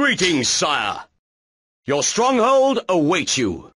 Greetings, sire! Your stronghold awaits you!